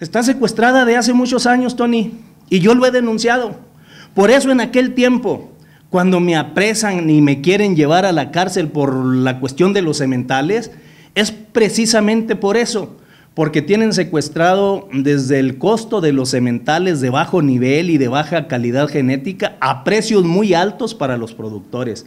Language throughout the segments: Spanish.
Está secuestrada de hace muchos años, Tony, y yo lo he denunciado. Por eso en aquel tiempo, cuando me apresan y me quieren llevar a la cárcel por la cuestión de los sementales, es precisamente por eso, porque tienen secuestrado desde el costo de los sementales de bajo nivel y de baja calidad genética a precios muy altos para los productores.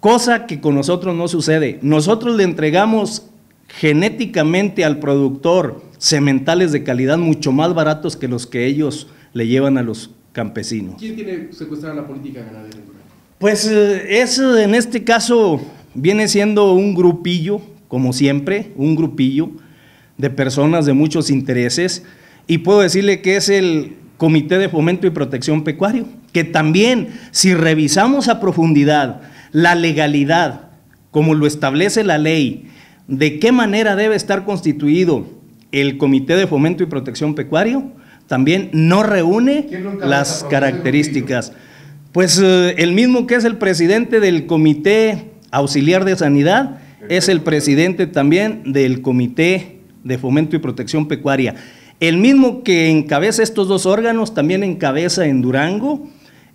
Cosa que con nosotros no sucede. Nosotros le entregamos genéticamente al productor sementales de calidad mucho más baratos que los que ellos le llevan a los campesinos. ¿Quién tiene secuestrada la política ganadera? Pues eh, es eh, en este caso viene siendo un grupillo, como siempre, un grupillo de personas de muchos intereses y puedo decirle que es el Comité de Fomento y Protección Pecuario, que también si revisamos a profundidad la legalidad, como lo establece la ley, de qué manera debe estar constituido el Comité de Fomento y Protección Pecuario también no reúne las características. Pues eh, el mismo que es el presidente del Comité Auxiliar de Sanidad es el presidente también del Comité de Fomento y Protección Pecuaria. El mismo que encabeza estos dos órganos también encabeza en Durango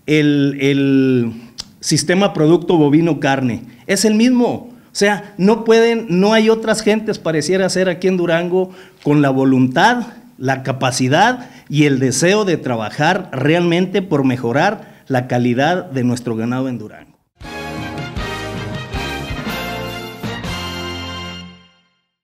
el, el sistema producto bovino carne. Es el mismo. O sea, no pueden, no hay otras gentes, pareciera ser aquí en Durango, con la voluntad, la capacidad y el deseo de trabajar realmente por mejorar la calidad de nuestro ganado en Durango.